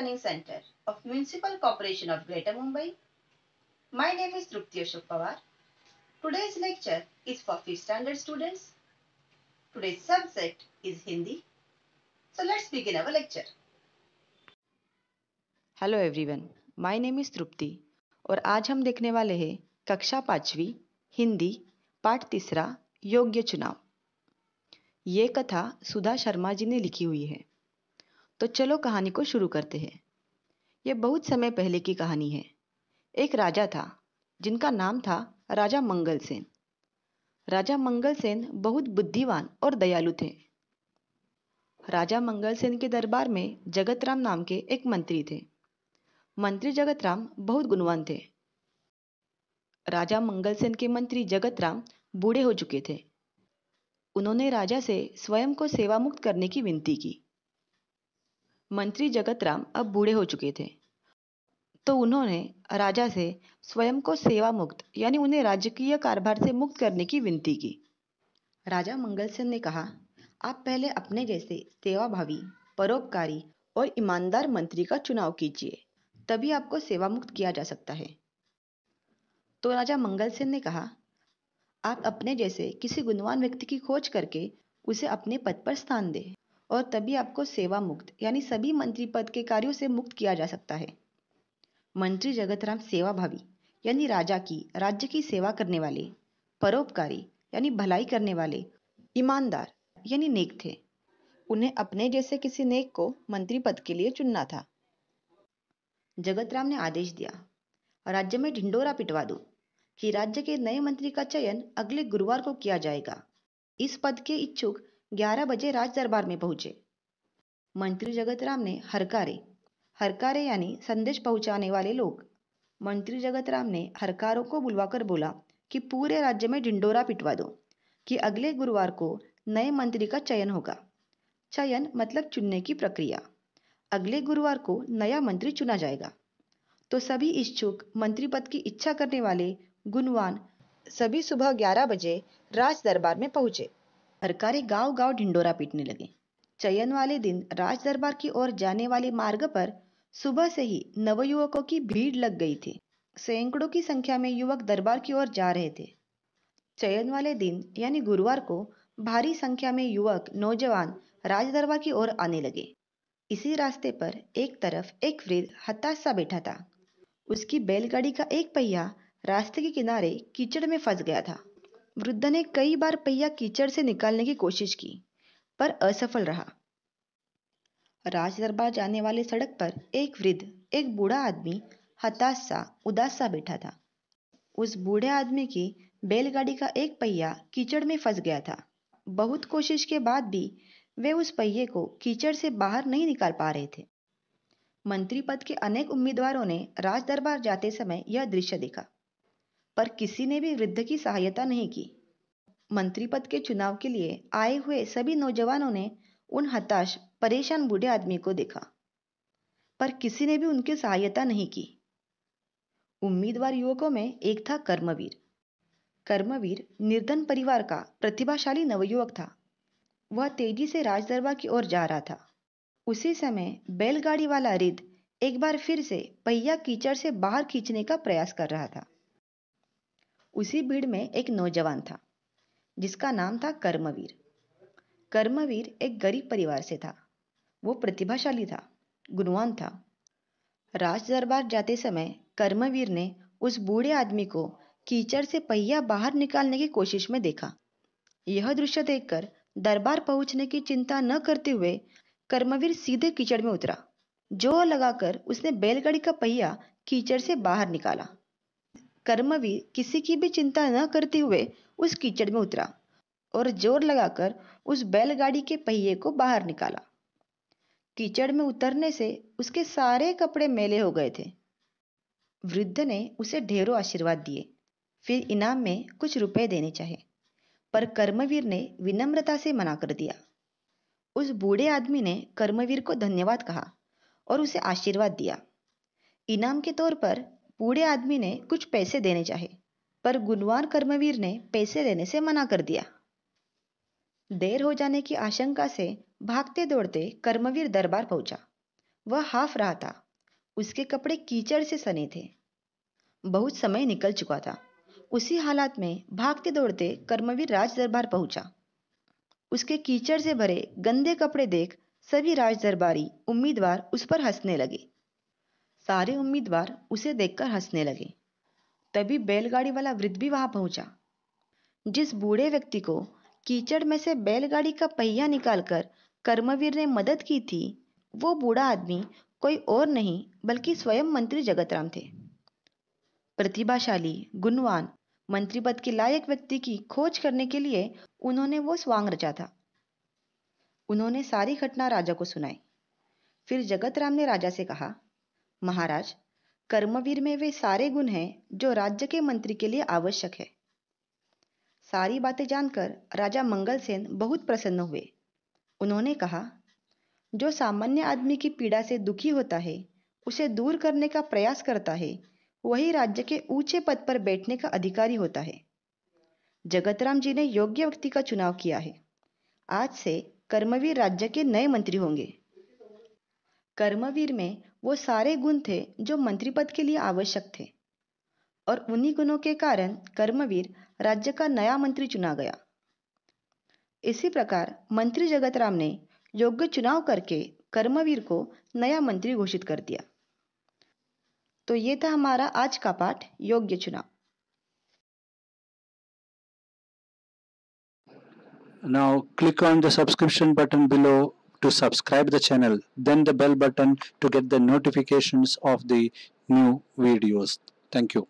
Learning Center of Municipal Corporation of Greater Mumbai. My name is Trupti Ashok Pawar. Today's lecture is for 5th standard students. Today's subject is Hindi. So let's begin our lecture. Hello everyone my name is Tripti और आज हम देखने वाले हैं कक्षा पाँचवीं हिंदी पाठ तीसरा योग्य चुनाव ये कथा सुधा शर्मा जी ने लिखी हुई है तो चलो कहानी को शुरू करते हैं यह बहुत समय पहले की कहानी है एक राजा था जिनका नाम था राजा मंगल सेन राजा मंगल सेन बहुत बुद्धिवान और दयालु थे राजा मंगल सेन के दरबार में जगतराम नाम के एक मंत्री थे मंत्री जगतराम बहुत गुणवान थे राजा मंगल सेन के मंत्री जगतराम बूढ़े हो चुके थे उन्होंने राजा से स्वयं को सेवा मुक्त करने की विनती की मंत्री जगत राम अब बूढ़े हो चुके थे तो उन्होंने राजा से स्वयं को सेवा मुक्त यानी उन्हें राजकीय कारभार से मुक्त करने की विनती की राजा मंगलसेन ने कहा आप पहले अपने जैसे सेवाभावी परोपकारी और ईमानदार मंत्री का चुनाव कीजिए तभी आपको सेवा मुक्त किया जा सकता है तो राजा मंगलसेन ने कहा आप अपने जैसे किसी गुणवान व्यक्ति की खोज करके उसे अपने पद पर स्थान दें और तभी आपको सेवा मुक्त यानी सभी मंत्री पद के कार्यों से मुक्त किया जा सकता है मंत्री जगत राम सेवाभावी यानी राजा की राज्य की सेवा करने वाले परोपकारी यानी भलाई करने वाले ईमानदार यानी नेक थे उन्हें अपने जैसे किसी नेक को मंत्री पद के लिए चुनना था जगत राम ने आदेश दिया राज्य में ढिंडोरा पिटवा दो कि राज्य के नए मंत्री का चयन अगले गुरुवार को किया जाएगा इस पद के इच्छुक ग्यारह बजे राज दरबार में पहुंचे मंत्री जगतराम ने हरकारे हरकारे यानी संदेश पहुंचाने वाले लोग मंत्री जगतराम ने हरकारों को बुलवाकर बोला कि पूरे राज्य में ढिंडोरा पिटवा दो कि अगले गुरुवार को नए मंत्री का चयन होगा चयन मतलब चुनने की प्रक्रिया अगले गुरुवार को नया मंत्री चुना जाएगा तो सभी इच्छुक मंत्री पद की इच्छा करने वाले गुणवान सभी सुबह ग्यारह बजे राज दरबार में पहुंचे हरकारी गांव गांव ढिंडोरा पीटने लगे चयन वाले दिन राज दरबार की ओर जाने वाले मार्ग पर सुबह से ही नवयुवकों की भीड़ लग गई थी सैकड़ों की संख्या में युवक दरबार की ओर जा रहे थे चयन वाले दिन यानी गुरुवार को भारी संख्या में युवक नौजवान राज दरबार की ओर आने लगे इसी रास्ते पर एक तरफ एक वृद्ध हताश सा बैठा था उसकी बैलगाड़ी का एक पहिया रास्ते के किनारे कीचड़ में फंस गया था वृद्ध ने कई बार पहिया कीचड़ से निकालने की कोशिश की पर असफल रहा राजदरबार जाने वाले सड़क पर एक वृद्ध एक बूढ़ा आदमी हताश सा उदास सा बैठा था उस बूढ़े आदमी की बैलगाड़ी का एक पहिया कीचड़ में फंस गया था बहुत कोशिश के बाद भी वे उस पहिए को कीचड़ से बाहर नहीं निकाल पा रहे थे मंत्री पद के अनेक उम्मीदवारों ने राजदरबार जाते समय यह दृश्य देखा पर किसी ने भी वृद्ध की सहायता नहीं की मंत्री पद के चुनाव के लिए आए हुए सभी नौजवानों ने उन हताश परेशान बूढ़े आदमी को देखा पर किसी ने भी उनकी सहायता नहीं की उम्मीदवार युवकों में एक था कर्मवीर कर्मवीर निर्धन परिवार का प्रतिभाशाली नवयुवक था वह तेजी से राजदरबार की ओर जा रहा था उसी समय बैलगाड़ी वाला रिद एक बार फिर से पहिया कीचड़ से बाहर खींचने का प्रयास कर रहा था उसी भीड़ में एक नौजवान था जिसका नाम था कर्मवीर कर्मवीर एक गरीब परिवार से था वो प्रतिभाशाली था गुणवान था राज दरबार जाते समय कर्मवीर ने उस बूढ़े आदमी को कीचड़ से पहिया बाहर निकालने की कोशिश में देखा यह दृश्य देखकर दरबार पहुंचने की चिंता न करते हुए कर्मवीर सीधे कीचड़ में उतरा जो लगाकर उसने बैलगाड़ी का पहिया कीचड़ से बाहर निकाला कर्मवीर किसी की भी चिंता न करते हुए उस कीचड़ में उतरा और जोर लगाकर उस बैलगाड़ी के पहिए को बाहर निकाला कीचड़ में उतरने से उसके सारे कपड़े मेले हो गए थे वृद्ध ने उसे ढेरों आशीर्वाद दिए फिर इनाम में कुछ रुपए देने चाहे पर कर्मवीर ने विनम्रता से मना कर दिया उस बूढ़े आदमी ने कर्मवीर को धन्यवाद कहा और उसे आशीर्वाद दिया इनाम के तौर पर बूढ़े आदमी ने कुछ पैसे देने चाहे पर गुणवान कर्मवीर ने पैसे देने से मना कर दिया देर हो जाने की आशंका से भागते दौड़ते कर्मवीर दरबार पहुंचा वह हाफ रहा था उसके कपड़े कीचड़ से सने थे बहुत समय निकल चुका था उसी हालात में भागते दौड़ते कर्मवीर राज दरबार पहुंचा उसके कीचड़ से भरे गंदे कपड़े देख सभी राज दरबारी उम्मीदवार उस पर हंसने लगे सारे उम्मीदवार उसे देखकर हंसने लगे तभी बैलगाड़ी वाला वृद्ध भी वहां पहुंचा जिस बूढ़े व्यक्ति को कीचड़ में से बैलगाड़ी का पहिया निकालकर कर्मवीर ने मदद की थी वो बूढ़ा आदमी कोई और नहीं बल्कि स्वयं मंत्री जगतराम थे प्रतिभाशाली गुणवान मंत्री पद के लायक व्यक्ति की खोज करने के लिए उन्होंने वो स्वांग रचा था उन्होंने सारी घटना राजा को सुनाई फिर जगतराम ने राजा से कहा महाराज कर्मवीर में वे सारे गुण हैं जो राज्य के मंत्री के लिए आवश्यक है सारी बातें जानकर राजा मंगलसेन बहुत प्रसन्न हुए उन्होंने कहा जो सामान्य आदमी की पीड़ा से दुखी होता है उसे दूर करने का प्रयास करता है वही राज्य के ऊंचे पद पर बैठने का अधिकारी होता है जगतराम जी ने योग्य व्यक्ति का चुनाव किया है आज से कर्मवीर राज्य के नए मंत्री होंगे कर्मवीर में वो सारे गुण थे जो मंत्री पद के लिए आवश्यक थे और उन्हीं गुणों के कारण कर्मवीर राज्य का नया मंत्री चुना गया इसी प्रकार मंत्री जगतराम ने योग्य चुनाव करके कर्मवीर को नया मंत्री घोषित कर दिया तो ये था हमारा आज का पाठ योग्य चुनाव now click on the subscription button below to subscribe the channel then the bell button to get the notifications of the new videos thank you